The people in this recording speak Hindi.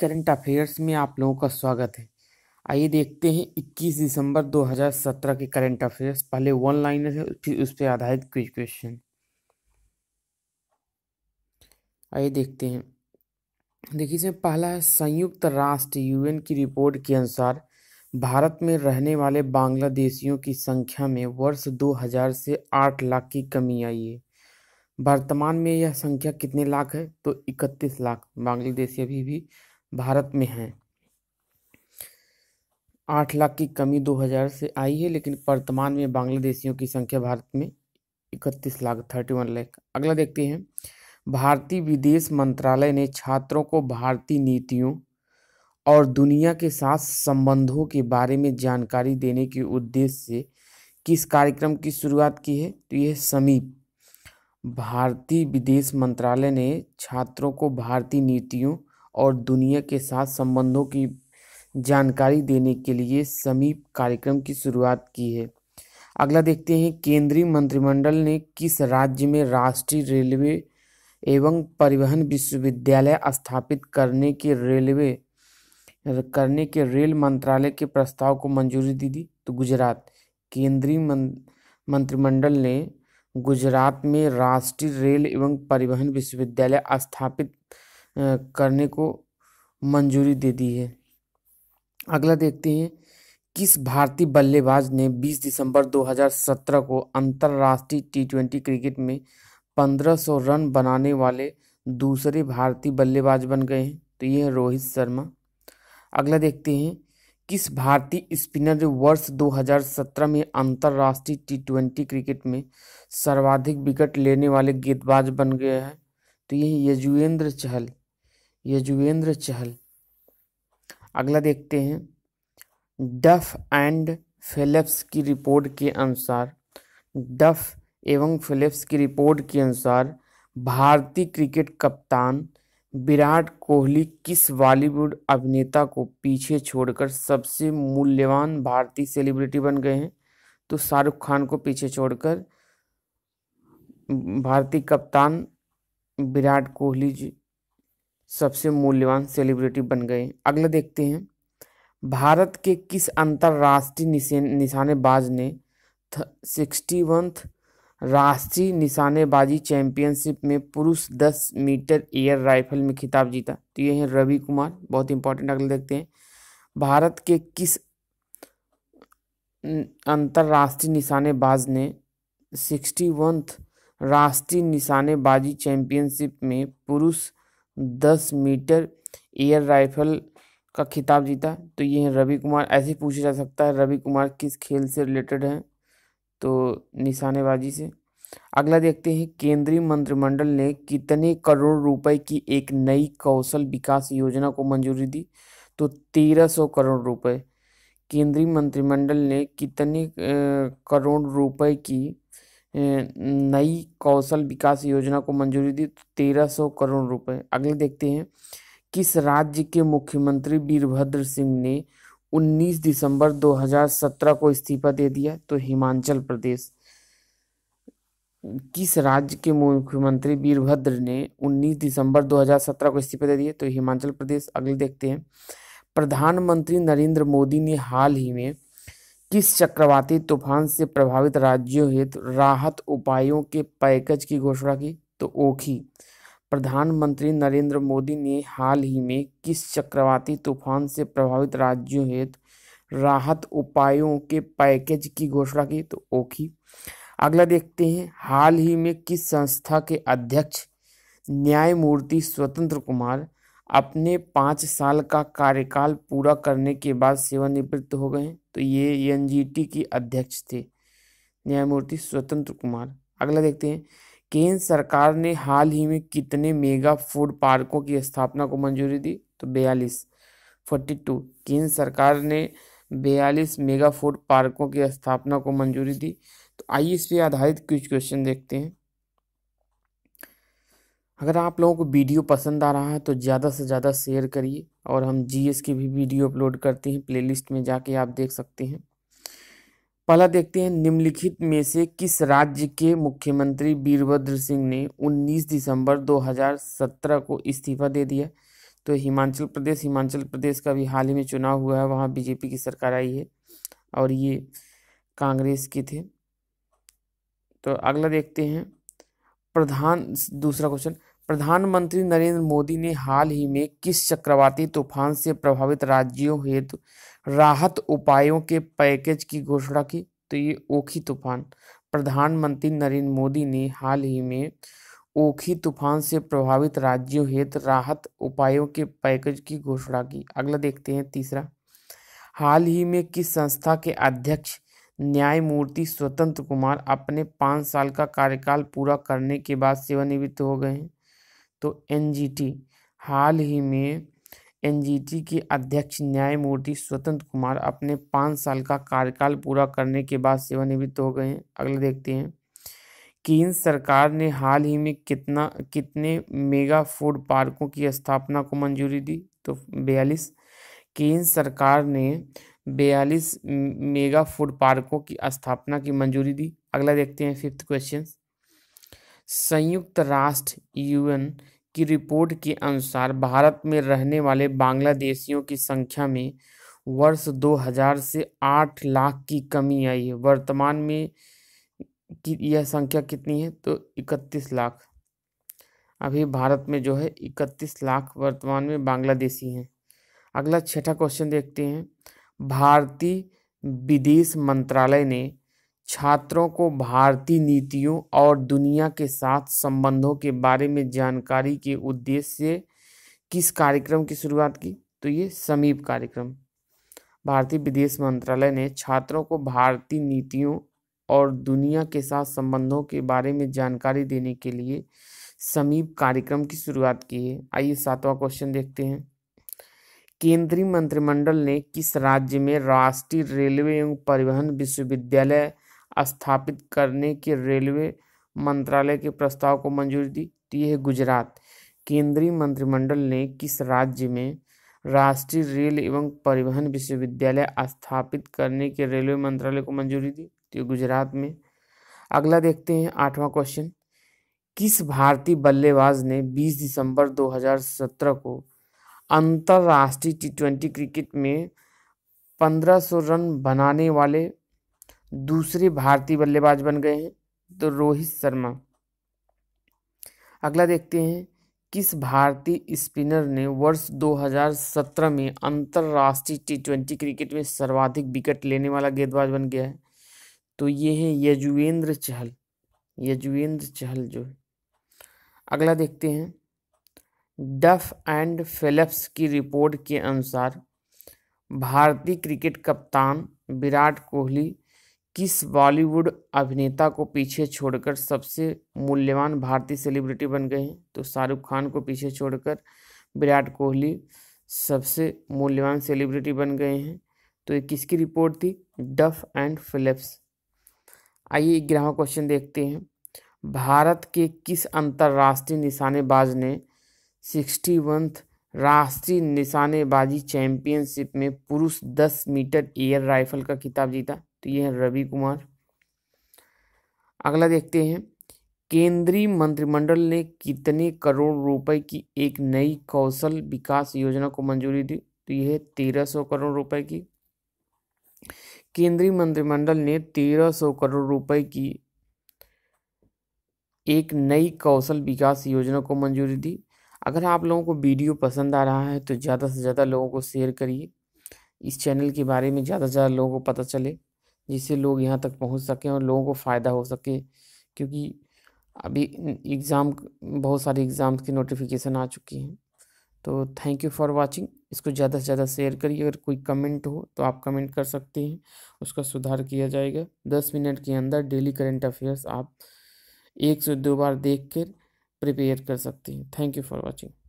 करंट अफेयर्स में आप लोगों का स्वागत है आइए देखते हैं 21 दिसंबर 2017 के करंट अफेयर्स पहले वन लाइनर है फिर उस पर आधारित क्विज क्वेश्चन आइए देखते हैं देखिए इसमें पहला है संयुक्त राष्ट्र यूएन की रिपोर्ट के अनुसार भारत में रहने वाले बांग्लादेशियों की संख्या में वर्ष 2000 से 8 लाख की कमी आई है वर्तमान में यह संख्या कितने लाख है तो 31 लाख बांग्लादेशी अभी भी भारत में हैं आठ लाख की कमी 2000 से आई है लेकिन वर्तमान में बांग्लादेशियों की संख्या भारत में इकतीस लाख थर्टी वन लाख अगला देखते हैं भारतीय विदेश मंत्रालय ने छात्रों को भारतीय नीतियों और दुनिया के साथ संबंधों के बारे में जानकारी देने के उद्देश्य से किस कार्यक्रम की शुरुआत की है तो यह समीप भारतीय विदेश मंत्रालय ने छात्रों को भारतीय नीतियों और दुनिया के साथ संबंधों की जानकारी देने के लिए समीप कार्यक्रम की शुरुआत की है अगला देखते हैं केंद्रीय मंत्रिमंडल ने किस राज्य में राष्ट्रीय रेलवे एवं परिवहन विश्वविद्यालय स्थापित करने के रेलवे करने के रेल मंत्रालय के प्रस्ताव को मंजूरी दी दी तो गुजरात केंद्रीय मंत्रिमंडल ने गुजरात में राष्ट्रीय रेल एवं परिवहन विश्वविद्यालय स्थापित करने को मंजूरी दे दी है अगला देखते हैं किस भारतीय बल्लेबाज ने 20 दिसंबर 2017 को अंतर्राष्ट्रीय टी ट्वेंटी क्रिकेट में 1500 रन बनाने वाले दूसरे भारतीय बल्लेबाज बन गए हैं तो ये है रोहित शर्मा अगला देखते हैं किस भारतीय स्पिनर ने वर्ष 2017 में अंतर्राष्ट्रीय टी ट्वेंटी क्रिकेट में सर्वाधिक विकेट लेने वाले गेंदबाज बन गए हैं तो ये यजुवेंद्र चहल यजुवेंद्र चहल अगला देखते हैं डफ एंड फिलिप्स की रिपोर्ट के अनुसार डफ एवं फिलिप्स की रिपोर्ट के अनुसार भारतीय क्रिकेट कप्तान विराट कोहली किस बॉलीवुड अभिनेता को पीछे छोड़कर सबसे मूल्यवान भारतीय सेलिब्रिटी बन गए हैं तो शाहरुख खान को पीछे छोड़कर भारतीय कप्तान विराट कोहली जी सबसे मूल्यवान सेलिब्रिटी बन गए अगला देखते हैं भारत के किस अंतर्राष्ट्रीय निशानेबाज ने सिक्सटी वंथ राष्ट्रीय निशानेबाजी चैंपियनशिप में पुरुष दस मीटर एयर राइफल में खिताब जीता तो ये हैं रवि कुमार बहुत इंपॉर्टेंट अगले देखते हैं भारत के किस अंतर्राष्ट्रीय निशानेबाज ने सिक्सटी वंथ राष्ट्रीय निशानेबाजी चैंपियनशिप में पुरुष दस मीटर एयर राइफल का खिताब जीता तो ये है रवि कुमार ऐसे पूछा जा सकता है रवि कुमार किस खेल से रिलेटेड हैं तो निशानेबाजी से अगला देखते हैं केंद्रीय मंत्रिमंडल ने कितने करोड़ रुपए की एक नई कौशल विकास योजना को मंजूरी दी तो तेरह सौ करोड़ रुपए केंद्रीय मंत्रिमंडल ने कितने करोड़ रुपए की नई कौशल विकास योजना को मंजूरी दी तो तेरह सौ करोड़ रुपए अगले देखते हैं किस राज्य के मुख्यमंत्री वीरभद्र सिंह ने 19 दिसंबर 2017 को इस्तीफा दे दिया तो हिमाचल प्रदेश किस राज्य के मुख्यमंत्री वीरभद्र ने 19 दिसंबर 2017 को इस्तीफा दे दिया तो हिमाचल प्रदेश अगले देखते हैं प्रधानमंत्री नरेंद्र मोदी ने हाल ही में किस चक्रवाती तूफान से प्रभावित राज्यों हेतु राहत उपायों के पैकेज की घोषणा की तो ओखी प्रधानमंत्री नरेंद्र मोदी ने हाल ही में किस चक्रवाती तूफान से प्रभावित राज्यों हेतु राहत उपायों के पैकेज की घोषणा की तो ओखी अगला देखते हैं हाल ही में किस संस्था के अध्यक्ष न्यायमूर्ति स्वतंत्र कुमार अपने पाँच साल का कार्यकाल पूरा करने के बाद सेवानिवृत्त हो गए हैं तो ये एन की अध्यक्ष थे न्यायमूर्ति स्वतंत्र कुमार अगला देखते हैं केंद्र सरकार ने हाल ही में कितने मेगा फूड पार्कों की स्थापना को मंजूरी दी तो बयालीस फोर्टी टू केंद्र सरकार ने बयालीस मेगा फूड पार्कों की स्थापना को मंजूरी दी तो आइए इस पर आधारित कुछ क्वेश्चन देखते हैं अगर आप लोगों को वीडियो पसंद आ रहा है तो ज़्यादा से ज़्यादा शेयर करिए और हम जीएस की भी वीडियो अपलोड करते हैं प्लेलिस्ट में जाके आप देख सकते हैं पहला देखते हैं निम्नलिखित में से किस राज्य के मुख्यमंत्री वीरभद्र सिंह ने 19 दिसंबर 2017 को इस्तीफा दे दिया तो हिमाचल प्रदेश हिमाचल प्रदेश का भी हाल ही में चुनाव हुआ है वहाँ बीजेपी की सरकार आई है और ये कांग्रेस के थे तो अगला देखते हैं प्रधान दूसरा क्वेश्चन प्रधानमंत्री नरेंद्र मोदी ने हाल ही में किस चक्रवाती तूफान से प्रभावित राज्यों हेतु राहत उपायों के पैकेज की घोषणा की तो ये ओखी तूफान प्रधानमंत्री नरेंद्र मोदी ने हाल ही में ओखी तूफान से प्रभावित राज्यों हेतु राहत उपायों के पैकेज की घोषणा की अगला देखते हैं तीसरा हाल ही में किस संस्था के अध्यक्ष न्यायमूर्ति स्वतंत्र कुमार अपने पाँच साल का कार्यकाल पूरा करने के बाद सेवानिवृत्त हो गए हैं तो एनजीटी हाल ही में एनजीटी के अध्यक्ष न्यायमूर्ति स्वतंत्र कुमार अपने पाँच साल का कार्यकाल पूरा करने के बाद सेवानिवृत्त हो गए हैं अगले देखते हैं केंद्र सरकार ने हाल ही में कितना कितने मेगा फूड पार्कों की स्थापना को मंजूरी दी तो बयालीस केंद्र सरकार ने बयालीस मेगा फूड पार्कों की स्थापना की मंजूरी दी अगला देखते हैं फिफ्थ क्वेश्चन संयुक्त राष्ट्र यूएन की रिपोर्ट के अनुसार भारत में रहने वाले बांग्लादेशियों की संख्या में वर्ष 2000 से 8 लाख की कमी आई है वर्तमान में कि यह संख्या कितनी है तो 31 लाख अभी भारत में जो है 31 लाख वर्तमान में बांग्लादेशी हैं अगला छठा क्वेश्चन देखते हैं भारतीय विदेश मंत्रालय ने छात्रों को भारतीय नीतियों और दुनिया के साथ संबंधों के बारे में जानकारी के उद्देश्य से किस कार्यक्रम की शुरुआत की तो ये समीप कार्यक्रम भारतीय विदेश मंत्रालय ने छात्रों को भारतीय नीतियों और दुनिया के साथ संबंधों के बारे में जानकारी देने के लिए समीप कार्यक्रम की शुरुआत की है आइए सातवां क्वेश्चन देखते हैं केंद्रीय मंत्रिमंडल ने किस राज्य में राष्ट्रीय रेलवे एवं परिवहन विश्वविद्यालय स्थापित करने के रेलवे मंत्रालय के प्रस्ताव को मंजूरी दी तो यह गुजरात केंद्रीय मंत्रिमंडल ने किस राज्य में राष्ट्रीय रेल एवं परिवहन विश्वविद्यालय स्थापित करने के रेलवे मंत्रालय को मंजूरी दी तो गुजरात में अगला देखते हैं आठवां क्वेश्चन किस भारतीय बल्लेबाज ने 20 दिसंबर 2017 को अंतर्राष्ट्रीय टी ट्वेंटी क्रिकेट में पंद्रह सौ रन बनाने वाले दूसरे भारतीय बल्लेबाज बन गए हैं तो रोहित शर्मा अगला देखते हैं किस भारतीय स्पिनर ने वर्ष 2017 में अंतर्राष्ट्रीय टी ट्वेंटी क्रिकेट में सर्वाधिक विकेट लेने वाला गेंदबाज बन गया है तो ये है यजुवेंद्र चहल यजुवेंद्र चहल जो अगला देखते हैं डफ एंड फिलिप्स की रिपोर्ट के अनुसार भारतीय क्रिकेट कप्तान विराट कोहली किस बॉलीवुड अभिनेता को पीछे छोड़कर सबसे मूल्यवान भारतीय सेलिब्रिटी बन गए हैं तो शाहरुख खान को पीछे छोड़कर विराट कोहली सबसे मूल्यवान सेलिब्रिटी बन गए हैं तो ये किसकी रिपोर्ट थी डफ एंड फिलिप्स आइए ग्यारहवा क्वेश्चन देखते हैं भारत के किस अंतर्राष्ट्रीय निशानेबाज ने सिक्सटी वंथ राष्ट्रीय निशानेबाजी चैंपियनशिप में पुरुष दस मीटर एयर राइफल का खिताब जीता तो ये है रवि कुमार अगला देखते हैं केंद्रीय मंत्रिमंडल ने कितने करोड़ रुपए की एक नई कौशल विकास योजना को मंजूरी दी तो यह है तेरह सौ करोड़ रुपए की केंद्रीय मंत्रिमंडल ने तेरह सौ करोड़ रुपए की एक नई कौशल विकास योजना को मंजूरी दी अगर आप लोगों को वीडियो पसंद आ रहा है तो ज़्यादा से ज़्यादा लोगों को शेयर करिए इस चैनल के बारे में ज़्यादा से ज़्यादा लोगों को पता चले जिससे लोग यहाँ तक पहुँच सकें और लोगों को फ़ायदा हो सके क्योंकि अभी एग्ज़ाम बहुत सारे एग्ज़ाम्स की नोटिफिकेशन आ चुकी हैं तो थैंक यू फॉर वाचिंग इसको ज़्यादा से ज़्यादा शेयर करिए अगर कोई कमेंट हो तो आप कमेंट कर सकते हैं उसका सुधार किया जाएगा दस मिनट के अंदर डेली करेंट अफेयर्स आप एक से दो बार देख कर प्रिपेयर कर सकती हैं थैंक यू फॉर वॉचिंग